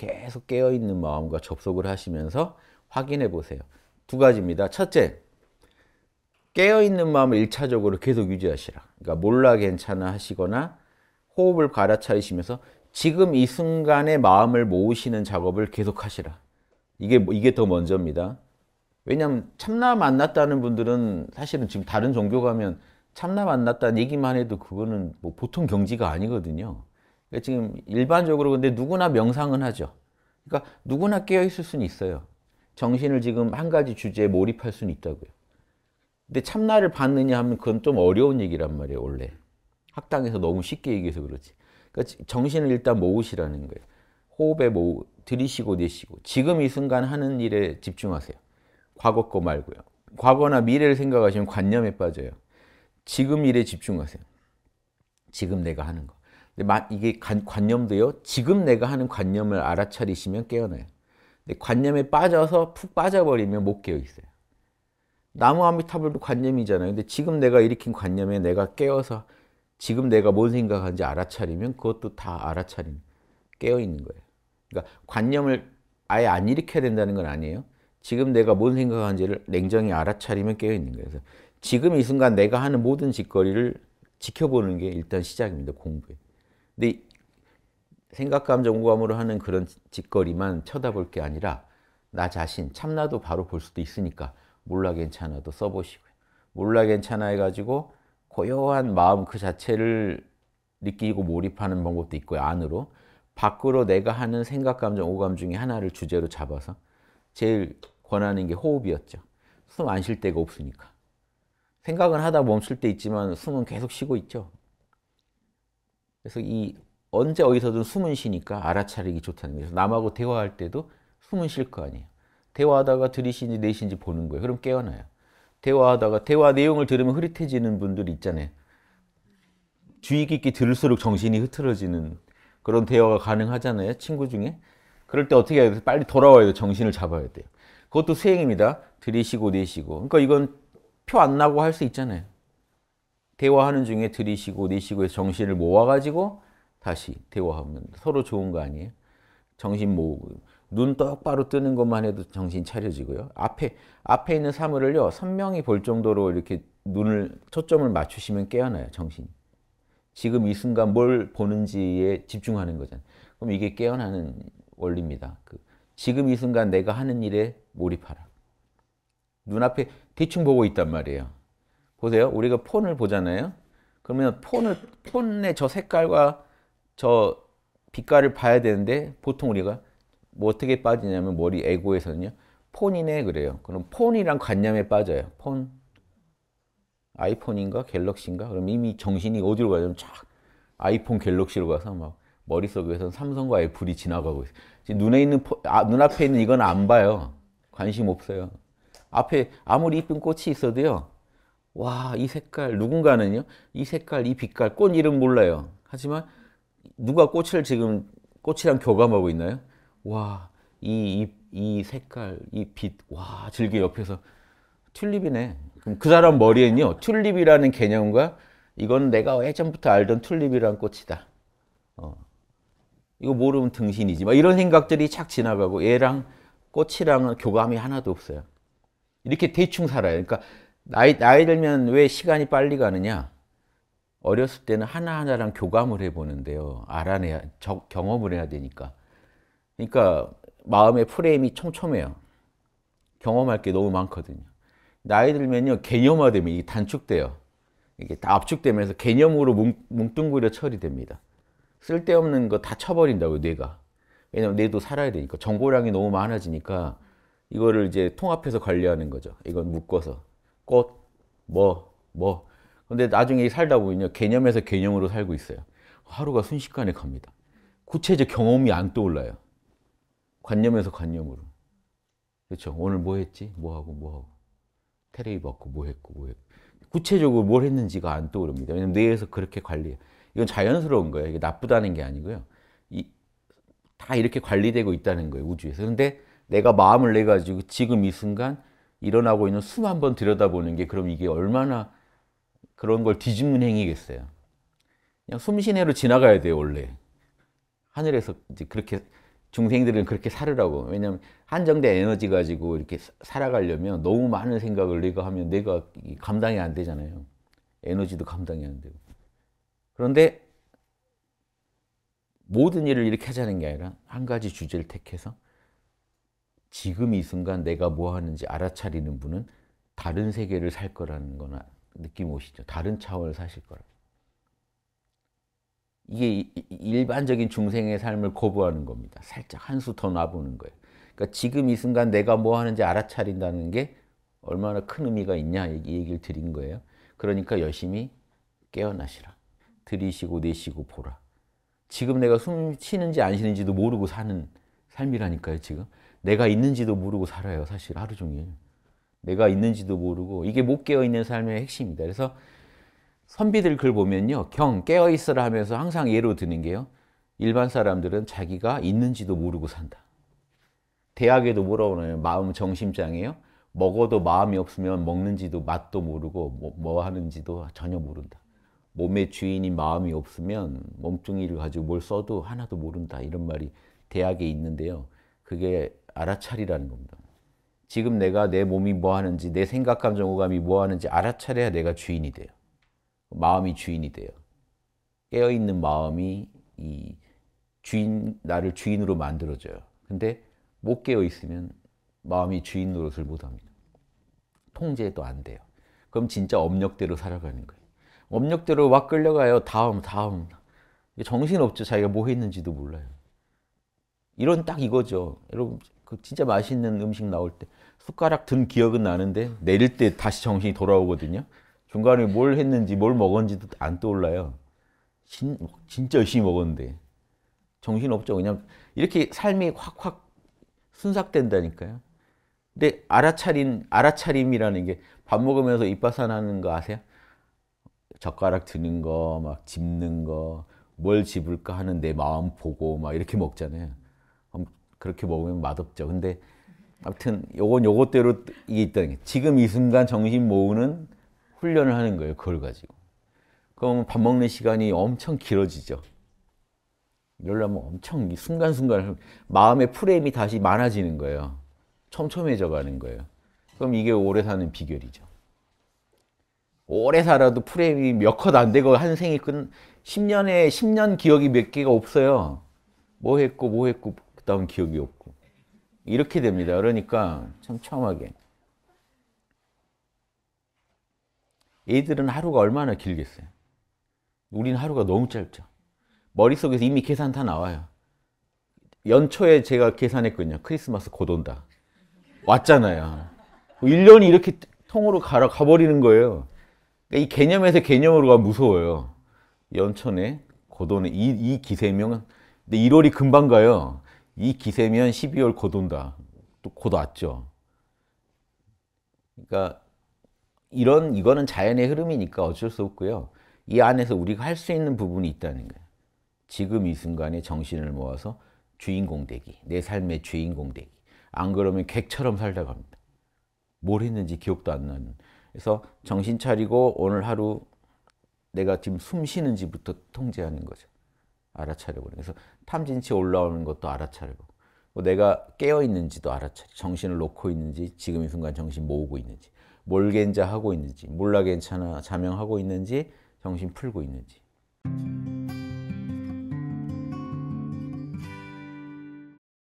계속 깨어있는 마음과 접속을 하시면서 확인해 보세요. 두 가지입니다. 첫째, 깨어있는 마음을 1차적으로 계속 유지하시라. 그러니까 몰라 괜찮아 하시거나 호흡을 갈아차리시면서 지금 이순간에 마음을 모으시는 작업을 계속 하시라. 이게, 뭐, 이게 더 먼저입니다. 왜냐하면 참나 만났다는 분들은 사실은 지금 다른 종교 가면 참나 만났다는 얘기만 해도 그거는 뭐 보통 경지가 아니거든요. 그러니까 지금 일반적으로 근데 누구나 명상은 하죠. 그러니까 누구나 깨어 있을 수는 있어요. 정신을 지금 한 가지 주제에 몰입할 수는 있다고요. 근데 참나를 받느냐 하면 그건 좀 어려운 얘기란 말이에요, 원래. 학당에서 너무 쉽게 얘기해서 그렇지. 그러니까 정신을 일단 모으시라는 거예요. 호흡에 모으, 들이쉬고 내쉬고. 지금 이 순간 하는 일에 집중하세요. 과거 거 말고요. 과거나 미래를 생각하시면 관념에 빠져요. 지금 일에 집중하세요. 지금 내가 하는 거. 이게 관념도요. 지금 내가 하는 관념을 알아차리시면 깨어나요. 근데 관념에 빠져서 푹 빠져버리면 못 깨어 있어요. 나무 아미타불도 관념이잖아요. 근데 지금 내가 일으킨 관념에 내가 깨어서 지금 내가 뭔 생각하는지 알아차리면 그것도 다 알아차린 깨어 있는 거예요. 그러니까 관념을 아예 안 일으켜야 된다는 건 아니에요. 지금 내가 뭔 생각하는지를 냉정히 알아차리면 깨어 있는 거예요. 그래서 지금 이 순간 내가 하는 모든 짓거리를 지켜보는 게 일단 시작입니다. 공부에. 근데 생각감 정보감으로 하는 그런 짓거리만 쳐다볼 게 아니라 나 자신 참나도 바로 볼 수도 있으니까 몰라 괜찮아도 써보시고요. 몰라 괜찮아 해가지고 고요한 마음 그 자체를 느끼고 몰입하는 방법도 있고요. 안으로 밖으로 내가 하는 생각, 감정, 오감 중에 하나를 주제로 잡아서 제일 권하는 게 호흡이었죠. 숨 안 쉴 데가 없으니까. 생각은 하다 멈출 때 있지만 숨은 계속 쉬고 있죠. 그래서 이 언제 어디서든 숨은 쉬니까 알아차리기 좋다는 거예요. 남하고 대화할 때도 숨은 쉴 거 아니에요. 대화하다가 들이신지 내신지 보는 거예요. 그럼 깨어나요. 대화하다가 대화 내용을 들으면 흐릿해지는 분들 있잖아요. 주의 깊게 들을수록 정신이 흐트러지는 그런 대화가 가능하잖아요. 친구 중에. 그럴 때 어떻게 해야 돼요? 빨리 돌아와야 돼요. 정신을 잡아야 돼요. 그것도 수행입니다. 들이쉬고 내쉬고. 그러니까 이건 표 안 나고 할 수 있잖아요. 대화하는 중에 들이시고 내쉬고 해서 정신을 모아가지고 다시 대화하면 서로 좋은 거 아니에요? 정신 모으고 눈 똑바로 뜨는 것만 해도 정신 차려지고요. 앞에 앞에 있는 사물을요 선명히 볼 정도로 이렇게 눈을 초점을 맞추시면 깨어나요 정신. 지금 이 순간 뭘 보는지에 집중하는 거잖아요. 그럼 이게 깨어나는 원리입니다. 그 지금 이 순간 내가 하는 일에 몰입하라. 눈앞에 대충 보고 있단 말이에요. 보세요. 우리가 폰을 보잖아요. 그러면 폰을, 폰의 저 색깔과 저 빛깔을 봐야 되는데 보통 우리가 뭐 어떻게 빠지냐면 머리 에고에서는요. 폰이네 그래요. 그럼 폰이랑 관념에 빠져요. 폰. 아이폰인가 갤럭시인가? 그럼 이미 정신이 어디로 가냐면 쫙 아이폰 갤럭시로 가서 막 머릿속에서 삼성과 애플이 지나가고 있어요. 지금 눈에 있는 포, 아, 눈앞에 있는 이건 안 봐요. 관심 없어요. 앞에 아무리 이쁜 꽃이 있어도요. 와, 이 색깔, 누군가는요, 이 색깔, 이 빛깔, 꽃 이름 몰라요. 하지만 누가 꽃을 지금 꽃이랑 교감하고 있나요? 와, 이, 이, 이 색깔, 이 빛, 와, 즐게 옆에서 튤립이네. 그럼 그 사람 머리에는요, 튤립이라는 개념과 이건 내가 예전부터 알던 튤립이란 꽃이다. 어. 이거 모르면 등신이지. 막 이런 생각들이 착 지나가고 얘랑 꽃이랑은 교감이 하나도 없어요. 이렇게 대충 살아요. 그러니까 나이, 나이 들면 왜 시간이 빨리 가느냐? 어렸을 때는 하나하나랑 교감을 해보는데요. 알아내야, 적, 경험을 해야 되니까. 그러니까 마음의 프레임이 촘촘해요. 경험할 게 너무 많거든요. 나이 들면요, 개념화되면 이게 단축돼요. 이게 다 압축되면서 개념으로 뭉, 뚱그려 처리됩니다. 쓸데없는 거 다 쳐버린다고요, 뇌가. 왜냐면 뇌도 살아야 되니까. 정보량이 너무 많아지니까 이거를 이제 통합해서 관리하는 거죠. 이건 묶어서. 꽃, 뭐, 뭐. 근데 나중에 살다 보면 개념에서 개념으로 살고 있어요. 하루가 순식간에 갑니다. 구체적 경험이 안 떠올라요. 관념에서 관념으로. 그렇죠. 오늘 뭐 했지? 뭐 하고 뭐 하고. 테레비 받고 뭐 했고 뭐 했고. 구체적으로 뭘 했는지가 안 떠오릅니다. 왜냐면 뇌에서 그렇게 관리해요. 이건 자연스러운 거예요. 이게 나쁘다는 게 아니고요. 이, 다 이렇게 관리되고 있다는 거예요. 우주에서. 근데 내가 마음을 내 가지고 지금 이 순간 일어나고 있는 숨 한번 들여다보는 게 그럼 이게 얼마나 그런 걸 뒤집는 행위겠어요. 그냥 숨시내로 지나가야 돼요, 원래. 하늘에서 이제 그렇게 중생들은 그렇게 살으라고. 왜냐면 한정된 에너지 가지고 이렇게 살아가려면 너무 많은 생각을 내가 하면 내가 감당이 안 되잖아요. 에너지도 감당이 안 되고. 그런데 모든 일을 이렇게 하자는 게 아니라 한 가지 주제를 택해서 지금 이 순간 내가 뭐 하는지 알아차리는 분은 다른 세계를 살 거라는 거나 느낌 오시죠? 다른 차원을 사실 거라. 이게 일반적인 중생의 삶을 거부하는 겁니다. 살짝 한 수 더 놔보는 거예요. 그러니까 지금 이 순간 내가 뭐 하는지 알아차린다는 게 얼마나 큰 의미가 있냐 이 얘기를 드린 거예요. 그러니까 열심히 깨어나시라. 들이쉬고 내쉬고 보라. 지금 내가 숨 쉬는지 안 쉬는지도 모르고 사는 삶이라니까요, 지금. 내가 있는지도 모르고 살아요. 사실 하루 종일. 내가 있는지도 모르고 이게 못 깨어 있는 삶의 핵심입니다. 그래서 선비들 글 보면요. 경 깨어 있어라 하면서 항상 예로 드는 게요. 일반 사람들은 자기가 있는지도 모르고 산다. 대학에도 뭐라고 하나요? 마음 정신장애에요 먹어도 마음이 없으면 먹는지도 맛도 모르고 뭐, 뭐 하는지도 전혀 모른다. 몸의 주인이 마음이 없으면 몸뚱이를 가지고 뭘 써도 하나도 모른다. 이런 말이 대학에 있는데요. 그게 알아차리라는 겁니다. 지금 내가 내 몸이 뭐 하는지, 내 생각, 감정, 오감이 뭐 하는지 알아차려야 내가 주인이 돼요. 마음이 주인이 돼요. 깨어있는 마음이 이 주인, 나를 주인으로 만들어줘요. 근데 못 깨어있으면 마음이 주인 노릇을 못합니다. 통제도 안 돼요. 그럼 진짜 업력대로 살아가는 거예요. 업력대로 막 끌려가요. 다음, 다음. 정신없죠. 자기가 뭐 했는지도 몰라요. 이런 딱 이거죠. 여러분 그 진짜 맛있는 음식 나올 때 숟가락 든 기억은 나는데 내릴 때 다시 정신이 돌아오거든요. 중간에 뭘 했는지 뭘 먹었는지도 안 떠올라요. 진, 진짜 열심히 먹었는데 정신 없죠. 그냥 이렇게 삶이 확확 순삭된다니까요. 근데 알아차린 알아차림이라는 게 밥 먹으면서 입바산 하는 거 아세요? 젓가락 드는 거, 막 집는 거, 뭘 집을까 하는 내 마음 보고 막 이렇게 먹잖아요. 그렇게 먹으면 맛없죠. 근데 아무튼 요건 요것대로 이게 있다는 게 지금 이 순간 정신 모으는 훈련을 하는 거예요. 그걸 가지고. 그럼 밥 먹는 시간이 엄청 길어지죠. 이러려면 엄청 순간순간 마음의 프레임이 다시 많아지는 거예요. 촘촘해져 가는 거예요. 그럼 이게 오래 사는 비결이죠. 오래 살아도 프레임이 몇 컷 안 되고 한 생이 끝 10년에 10년 기억이 몇 개가 없어요. 뭐 했고 뭐 했고 그다음 기억이 없고 이렇게 됩니다. 그러니까 참 처음하게 애들은 하루가 얼마나 길겠어요. 우리는 하루가 너무 짧죠. 머릿속에서 이미 계산 다 나와요. 연초에 제가 계산했거든요. 크리스마스 곧 온다. 왔잖아요. 1년이 이렇게 통으로 가라, 가버리는 거예요. 그러니까 이 개념에서 개념으로가 무서워요. 연천에, 고도는 이, 이 기세명은. 근데 1월이 금방 가요. 이 기세면 12월 곧 온다. 또곧 왔죠. 그러니까 이런 이거는 자연의 흐름이니까 어쩔 수 없고요. 이 안에서 우리가 할 수 있는 부분이 있다는 거예요. 지금 이 순간에 정신을 모아서 주인공 되기. 내 삶의 주인공 되기. 안 그러면 객처럼 살다 갑니다. 뭘 했는지 기억도 안 나는. 그래서 정신 차리고 오늘 하루 내가 지금 숨 쉬는지부터 통제하는 거죠. 알아차려버려. 그래서 탐진치 올라오는 것도 알아차려고. 뭐 내가 깨어 있는지도 알아차려. 정신을 놓고 있는지, 지금 이 순간 정신 모으고 있는지, 뭘 괜자 하고 있는지, 몰라 괜찮아 자명하고 있는지, 정신 풀고 있는지.